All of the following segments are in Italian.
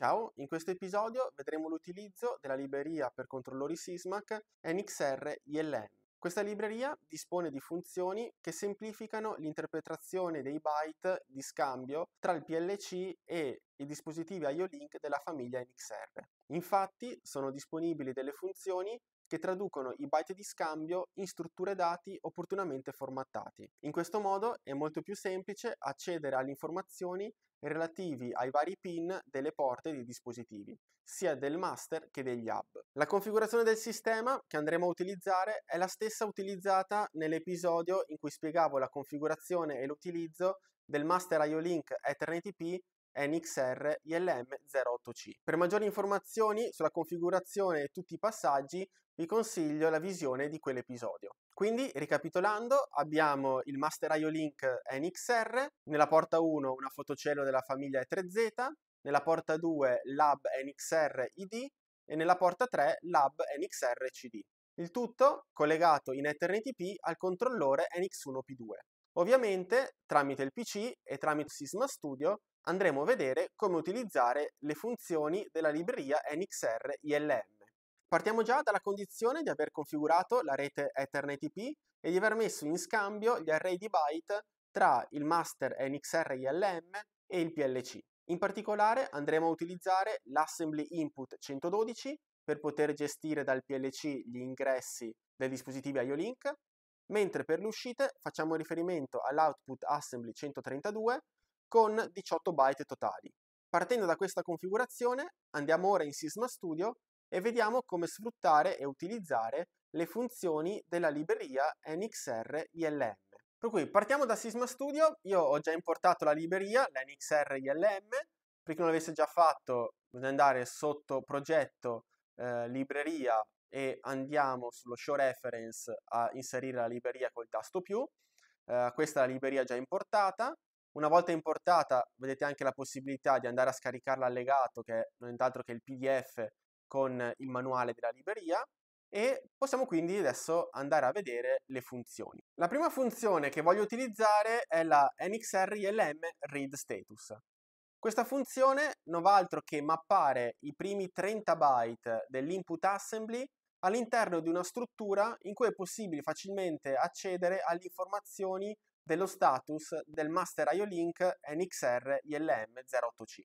Ciao, in questo episodio vedremo l'utilizzo della libreria per controllori SISMAC NXR ILM. Questa libreria dispone di funzioni che semplificano l'interpretazione dei byte di scambio tra il PLC e i dispositivi IO-Link della famiglia NXR. Infatti sono disponibili delle funzioni che traducono i byte di scambio in strutture dati opportunamente formattati. In questo modo è molto più semplice accedere alle informazioni relativi ai vari pin delle porte dei dispositivi, sia del master che degli hub. La configurazione del sistema che andremo a utilizzare è la stessa utilizzata nell'episodio in cui spiegavo la configurazione e l'utilizzo del master IO Link Ethernet IP NXR ILM08C. Per maggiori informazioni sulla configurazione e tutti i passaggi vi consiglio la visione di quell'episodio. Quindi, ricapitolando, abbiamo il Master masteraio link NXR, nella porta 1 una fotocello della famiglia E3Z, nella porta 2 Lab NXR ID e nella porta 3 Lab NXR CD. Il tutto collegato in Ethernet IP al controllore NX1P2. Ovviamente tramite il PC e tramite Sisma Studio andremo a vedere come utilizzare le funzioni della libreria NXR ILM. Partiamo già dalla condizione di aver configurato la rete Ethernet IP e di aver messo in scambio gli array di byte tra il master NXR ILM e il PLC. In particolare andremo a utilizzare l'assembly input 112 per poter gestire dal PLC gli ingressi dei dispositivi IO-Link, mentre per le uscite facciamo riferimento all'output assembly 132 con 18 byte totali. Partendo da questa configurazione andiamo ora in Sisma Studio e vediamo come sfruttare e utilizzare le funzioni della libreria NXR ILM. Per cui partiamo da Sisma Studio, io ho già importato la libreria, l'NXR ILM, per chi non l'avesse già fatto bisogna andare sotto progetto eh, libreria e andiamo sullo show reference a inserire la libreria col tasto più, eh, questa è la libreria già importata, una volta importata vedete anche la possibilità di andare a scaricarla allegato, che non è altro che il PDF con il manuale della libreria e possiamo quindi adesso andare a vedere le funzioni. La prima funzione che voglio utilizzare è la nxrlm read status. Questa funzione non va altro che mappare i primi 30 byte dell'input assembly all'interno di una struttura in cui è possibile facilmente accedere alle informazioni dello status del master IO link NXR ILM 08C.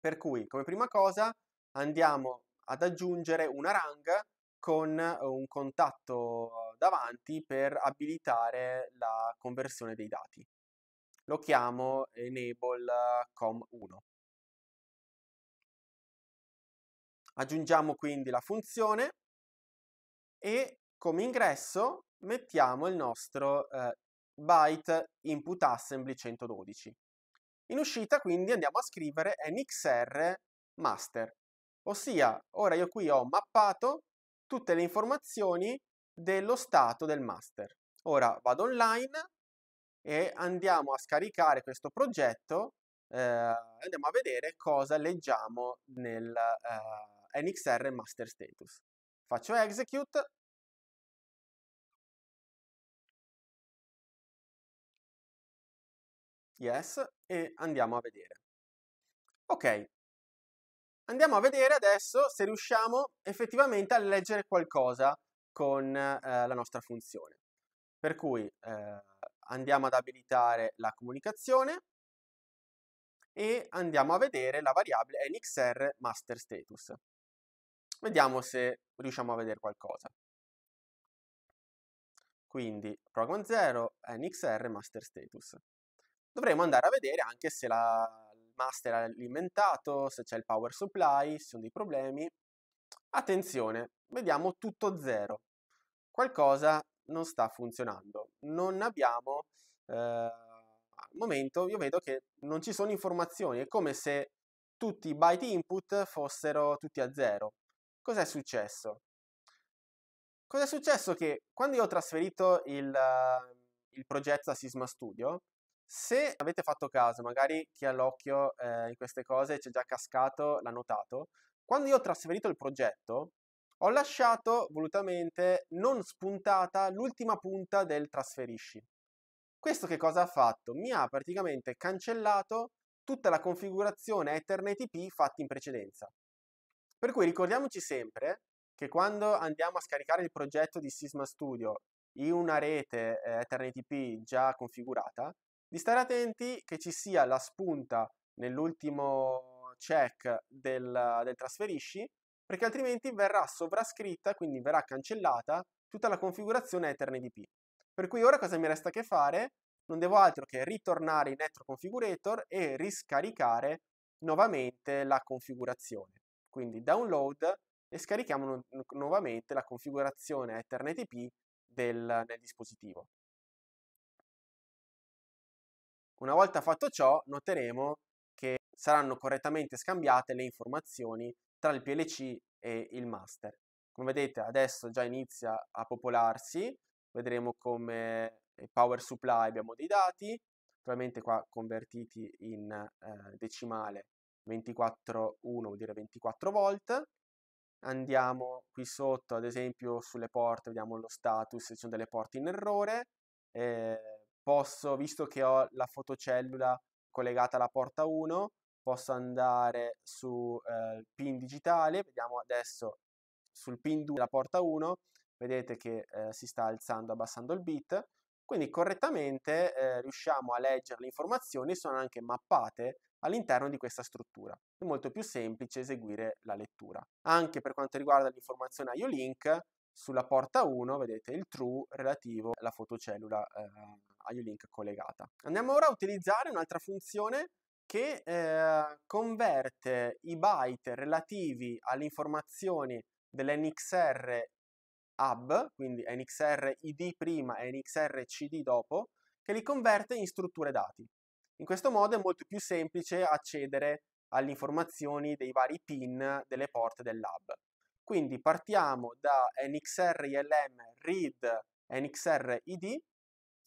Per cui, come prima cosa, andiamo ad aggiungere una rang con un contatto davanti per abilitare la conversione dei dati. Lo chiamo enable com1. Aggiungiamo quindi la funzione e come ingresso mettiamo il nostro eh, byte input assembly 112. In uscita quindi andiamo a scrivere nxr master, ossia ora io qui ho mappato tutte le informazioni dello stato del master. Ora vado online e andiamo a scaricare questo progetto, eh, andiamo a vedere cosa leggiamo nel eh, nxr master status. Faccio execute yes e andiamo a vedere. Ok, andiamo a vedere adesso se riusciamo effettivamente a leggere qualcosa con eh, la nostra funzione. Per cui eh, andiamo ad abilitare la comunicazione e andiamo a vedere la variabile nxr master status. Vediamo se riusciamo a vedere qualcosa. Quindi program 0 nxr master status dovremo andare a vedere anche se la, il master è alimentato, se c'è il power supply, se sono dei problemi. Attenzione, vediamo tutto zero. Qualcosa non sta funzionando. Non abbiamo, eh, al momento io vedo che non ci sono informazioni, è come se tutti i byte input fossero tutti a zero. Cos'è successo? Cos'è successo? Che quando io ho trasferito il, il progetto a Sisma Studio, se avete fatto caso, magari chi ha l'occhio eh, in queste cose ci è già cascato, l'ha notato, quando io ho trasferito il progetto, ho lasciato volutamente non spuntata l'ultima punta del trasferisci. Questo che cosa ha fatto? Mi ha praticamente cancellato tutta la configurazione Ethernet IP fatta in precedenza. Per cui ricordiamoci sempre che quando andiamo a scaricare il progetto di Sisma Studio in una rete eh, Ethernet IP già configurata, di stare attenti che ci sia la spunta nell'ultimo check del, del trasferisci, perché altrimenti verrà sovrascritta, quindi verrà cancellata tutta la configurazione Ethernet IP. Per cui ora cosa mi resta che fare? Non devo altro che ritornare in Network Configurator e riscaricare nuovamente la configurazione. Quindi download e scarichiamo nu- nuovamente la configurazione EtherNTP del, del dispositivo. Una volta fatto ciò, noteremo che saranno correttamente scambiate le informazioni tra il PLC e il master. Come vedete adesso già inizia a popolarsi, vedremo come eh, power supply abbiamo dei dati, naturalmente qua convertiti in eh, decimale 24,1 vuol dire 24 volt, andiamo qui sotto ad esempio sulle porte, vediamo lo status, ci sono delle porte in errore, eh, posso, visto che ho la fotocellula collegata alla porta 1, posso andare sul eh, pin digitale, vediamo adesso sul pin 2 della porta 1, vedete che eh, si sta alzando abbassando il bit, quindi correttamente eh, riusciamo a leggere le informazioni, sono anche mappate all'interno di questa struttura. È molto più semplice eseguire la lettura. Anche per quanto riguarda l'informazione IO-Link, sulla porta 1 vedete il true relativo alla fotocellula eh, IoLink collegata. Andiamo ora a utilizzare un'altra funzione che eh, converte i byte relativi alle informazioni dell'NXR hub, quindi NXR ID prima e NXR CD dopo, che li converte in strutture dati. In questo modo è molto più semplice accedere alle informazioni dei vari pin delle porte dell'hub. Quindi partiamo da NXR ILM read NXR ID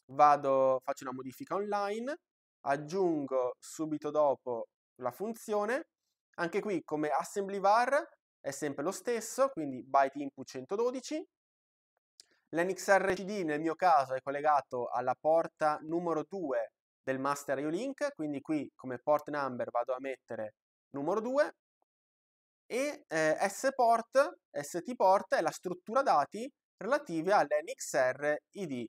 vado, faccio una modifica online, aggiungo subito dopo la funzione, anche qui come assembly var è sempre lo stesso, quindi byte input 112, l'nxrcd nel mio caso è collegato alla porta numero 2 del master IO link, quindi qui come port number vado a mettere numero 2, e eh, sport, stport è la struttura dati relative all'nxr id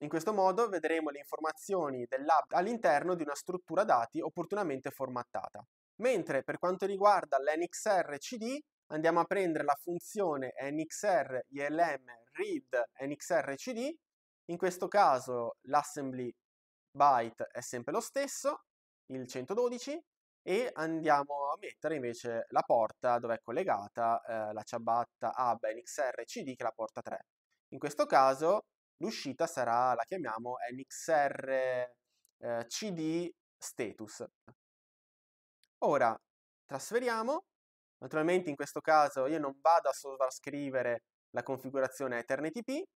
in questo modo vedremo le informazioni dell'hub all'interno di una struttura dati opportunamente formattata. Mentre per quanto riguarda l'NXR CD, andiamo a prendere la funzione NXR ILM read NXR CD, in questo caso l'assembly byte è sempre lo stesso, il 112, e andiamo a mettere invece la porta dove è collegata eh, la ciabatta hub NXR CD che è la porta 3. In questo caso l'uscita sarà, la chiamiamo NXR eh, CD status. Ora trasferiamo, naturalmente in questo caso io non vado a sovrascrivere la configurazione Ethernet EtherneTP,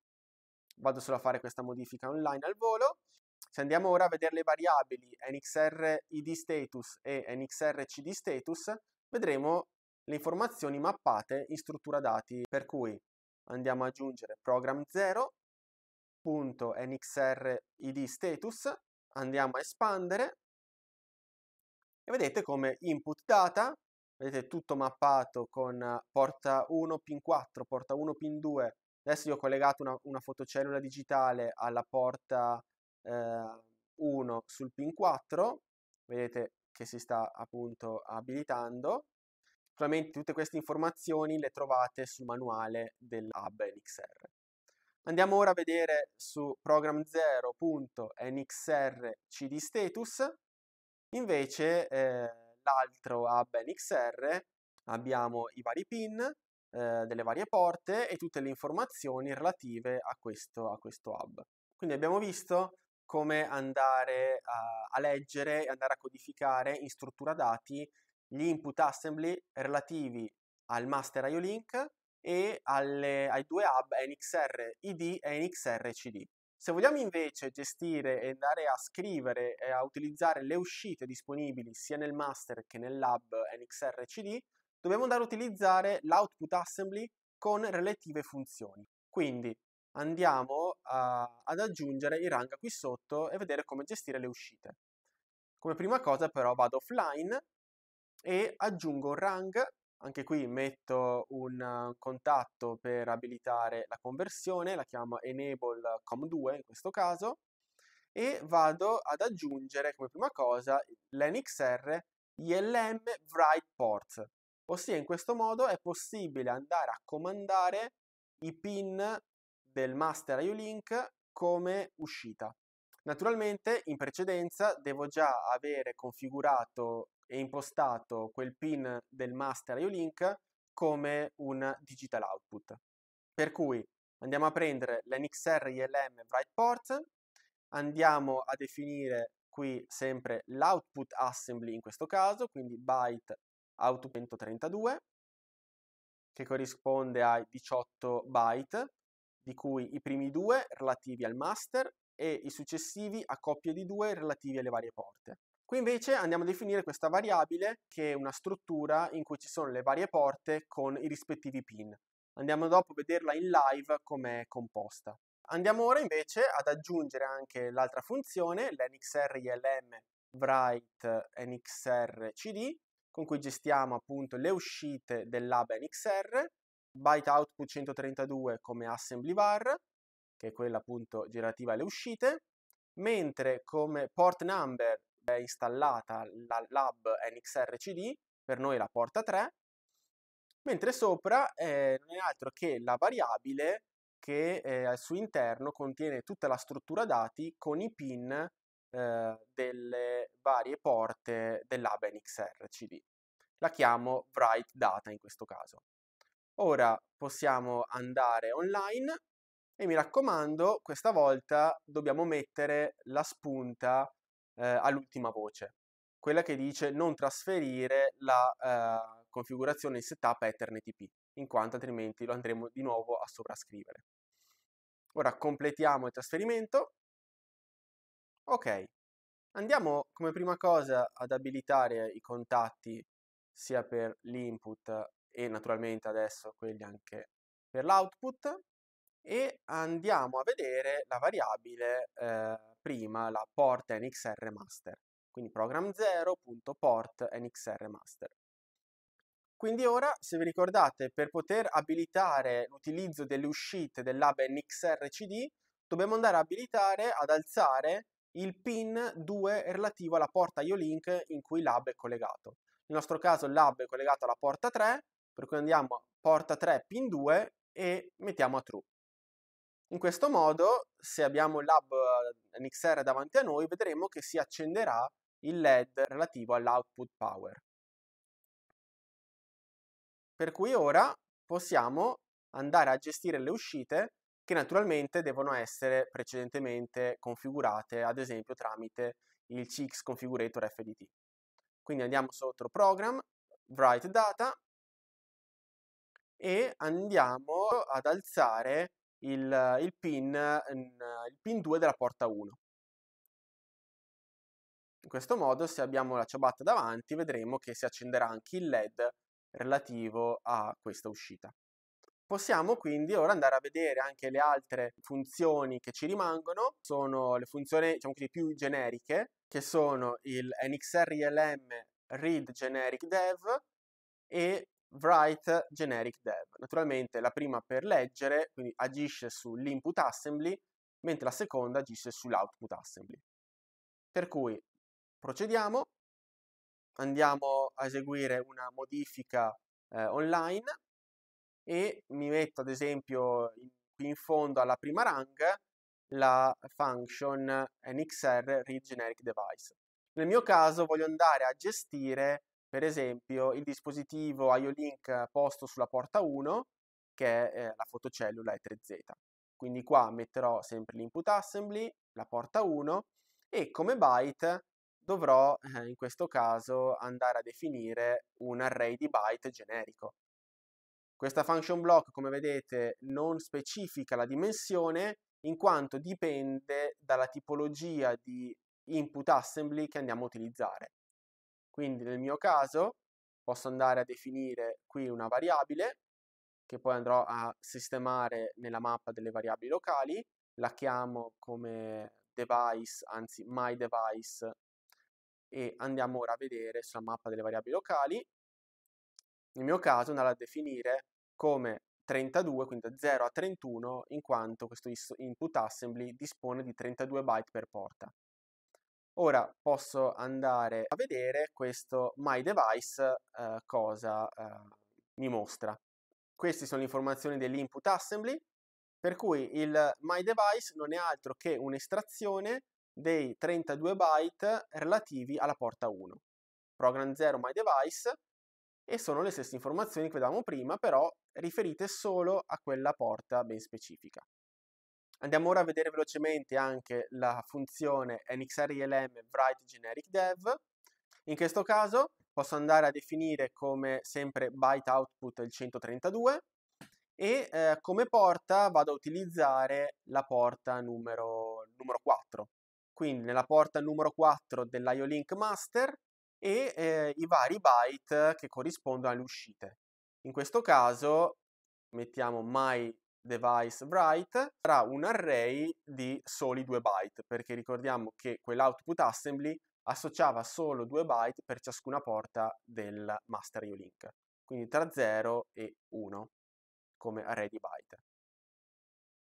vado solo a fare questa modifica online al volo. Se andiamo ora a vedere le variabili NXR ID status e NXR CD status, vedremo le informazioni mappate in struttura dati, per cui andiamo ad aggiungere program 0 .nxr id status, andiamo a espandere e vedete come input data, vedete tutto mappato con eh, porta 1 pin 4, porta 1 pin 2, adesso io ho collegato una, una fotocellula digitale alla porta eh, 1 sul pin 4, vedete che si sta appunto abilitando, Naturalmente tutte queste informazioni le trovate sul manuale del hub NXR. Andiamo ora a vedere su program0.nxrcd status, invece eh, l'altro hub NXR abbiamo i vari pin eh, delle varie porte e tutte le informazioni relative a questo, a questo hub. Quindi abbiamo visto come andare a, a, leggere e andare a codificare in struttura dati gli input assembly relativi al master IO link e alle, ai due hub NXR ID e NXR CD. Se vogliamo invece gestire e andare a scrivere e a utilizzare le uscite disponibili sia nel master che nell'hub NXR CD, dobbiamo andare a utilizzare l'output assembly con relative funzioni. Quindi andiamo a, ad aggiungere il ranga qui sotto e vedere come gestire le uscite. Come prima cosa però vado offline e aggiungo un rang anche qui metto un eh, contatto per abilitare la conversione, la chiamo enable com2 in questo caso, e vado ad aggiungere come prima cosa l'NXR ILM write port, ossia in questo modo è possibile andare a comandare i pin del master IULink come uscita. Naturalmente in precedenza devo già avere configurato e impostato quel pin del master IOLINK come un digital output. Per cui andiamo a prendere l'NXR ILM write port, andiamo a definire qui sempre l'output assembly in questo caso, quindi byte output 132, che corrisponde ai 18 byte, di cui i primi due relativi al master e i successivi a coppie di due relativi alle varie porte. Qui invece andiamo a definire questa variabile che è una struttura in cui ci sono le varie porte con i rispettivi pin. Andiamo dopo a vederla in live come è composta. Andiamo ora invece ad aggiungere anche l'altra funzione, l'NXR ILM write NXR CD, con cui gestiamo appunto le uscite dell'hub nxr, byte output 132 come assembly bar, che è quella appunto girativa alle uscite, mentre come port number è installata la Lab NXRCD, per noi la porta 3, mentre sopra eh, non è altro che la variabile che eh, al suo interno contiene tutta la struttura dati con i pin eh, delle varie porte dell'hub NXRCD. La chiamo write data in questo caso. Ora possiamo andare online e mi raccomando, questa volta dobbiamo mettere la spunta eh, all'ultima voce, quella che dice non trasferire la eh, configurazione in setup a EthernetTP, in quanto altrimenti lo andremo di nuovo a sovrascrivere. Ora completiamo il trasferimento. Ok, andiamo come prima cosa ad abilitare i contatti sia per l'input e naturalmente adesso quelli anche per l'output e andiamo a vedere la variabile eh, prima, la port nxr master, quindi program0.port nxr master. Quindi ora, se vi ricordate, per poter abilitare l'utilizzo delle uscite dell'hub nxr cd, dobbiamo andare a abilitare ad alzare il pin 2 relativo alla porta IO-Link in cui l'hub è collegato. Nel nostro caso l'hub è collegato alla porta 3, per cui andiamo a porta 3 pin 2 e mettiamo a true. In questo modo, se abbiamo il lab ehm, NXR davanti a noi, vedremo che si accenderà il LED relativo all'output power. Per cui ora possiamo andare a gestire le uscite che naturalmente devono essere precedentemente configurate, ad esempio tramite il CX Configurator FDT. Quindi andiamo sotto Program, Write Data e andiamo ad alzare il, il, pin, il pin 2 della porta 1. In questo modo, se abbiamo la ciabatta davanti, vedremo che si accenderà anche il LED relativo a questa uscita. Possiamo quindi ora andare a vedere anche le altre funzioni che ci rimangono, sono le funzioni diciamo così, più generiche, che sono il NXRILM Read Generic Dev e write generic dev. Naturalmente la prima per leggere, quindi agisce sull'input assembly, mentre la seconda agisce sull'output assembly. Per cui procediamo, andiamo a eseguire una modifica eh, online e mi metto ad esempio in, qui in fondo alla prima rung la function nxr read generic device. Nel mio caso voglio andare a gestire per esempio il dispositivo IO-Link posto sulla porta 1 che è eh, la fotocellula E3Z. Quindi qua metterò sempre l'input assembly, la porta 1 e come byte dovrò eh, in questo caso andare a definire un array di byte generico. Questa function block, come vedete, non specifica la dimensione in quanto dipende dalla tipologia di input assembly che andiamo a utilizzare. Quindi nel mio caso posso andare a definire qui una variabile che poi andrò a sistemare nella mappa delle variabili locali, la chiamo come device, anzi my device e andiamo ora a vedere sulla mappa delle variabili locali. Nel mio caso andrò a definire come 32, quindi da 0 a 31, in quanto questo input assembly dispone di 32 byte per porta. Ora posso andare a vedere questo My Device eh, cosa eh, mi mostra. Queste sono le informazioni dell'input assembly, per cui il My Device non è altro che un'estrazione dei 32 byte relativi alla porta 1. Program 0 My Device e sono le stesse informazioni che vedevamo prima, però riferite solo a quella porta ben specifica. Andiamo ora a vedere velocemente anche la funzione nxrelm write generic dev. In questo caso posso andare a definire come sempre byte output il 132 e eh, come porta vado a utilizzare la porta numero, numero 4. Quindi nella porta numero 4 dell'IOLink master e eh, i vari byte che corrispondono alle uscite. In questo caso mettiamo my device write sarà un array di soli 2 byte, perché ricordiamo che quell'output assembly associava solo 2 byte per ciascuna porta del master uLink, quindi tra 0 e 1 come array di byte.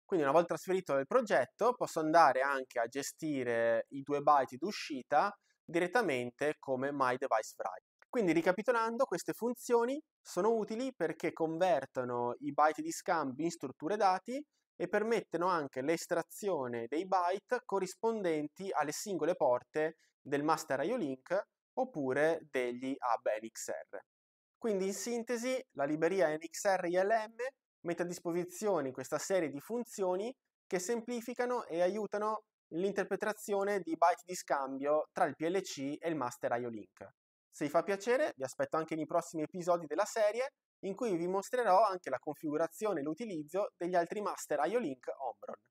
Quindi una volta trasferito nel progetto posso andare anche a gestire i 2 byte d'uscita direttamente come my device write. Quindi ricapitolando, queste funzioni sono utili perché convertono i byte di scambio in strutture dati e permettono anche l'estrazione dei byte corrispondenti alle singole porte del master IO link oppure degli hub NXR. Quindi in sintesi la libreria NXR ILM mette a disposizione questa serie di funzioni che semplificano e aiutano l'interpretazione di byte di scambio tra il PLC e il master IO link. Se vi fa piacere, vi aspetto anche nei prossimi episodi della serie in cui vi mostrerò anche la configurazione e l'utilizzo degli altri master IO-Link Omron.